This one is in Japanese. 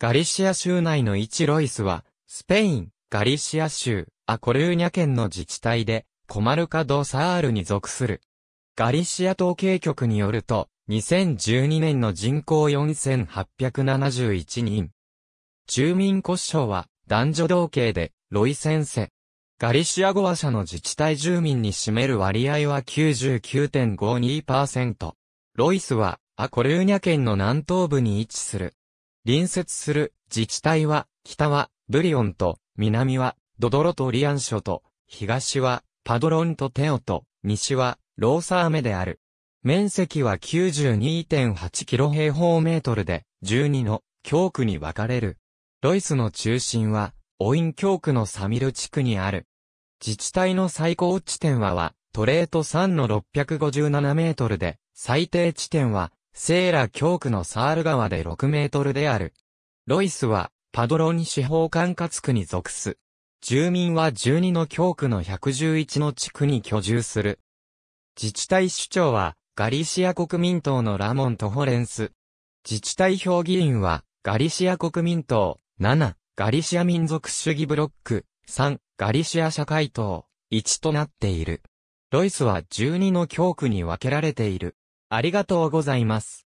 ガリシア州内の一ロイスは、スペイン、ガリシア州、アコルーニャ県の自治体で、コマルカド・サールに属する。ガリシア統計局によると、2012年の人口4871人。住民骨省は、男女同系で、ロイ先生。ガリシア語話者の自治体住民に占める割合は99.52%。ロイスは、アコルーニャ県の南東部に位置する。隣接する自治体は、北はブリオンと、南はドドロとリアン諸と、東はパドロンとテオと、西はローサーメである。面積は92.8キロ平方メートルで、12の教区に分かれる。ロイスの中心は、オイン教区のサミル地区にある。自治体の最高地点はは、トレート3の657メートルで、最低地点はセーラ教区のサール川で6メートルである。ロイスは、パドロニ司法管轄区に属す。住民は12の教区の111の地区に居住する。自治体首長は、ガリシア国民党のラモン・トホレンス。自治体評議員は、ガリシア国民党、7、ガリシア民族主義ブロック、3、ガリシア社会党、1となっている。ロイスは12の教区に分けられている。ありがとうございます。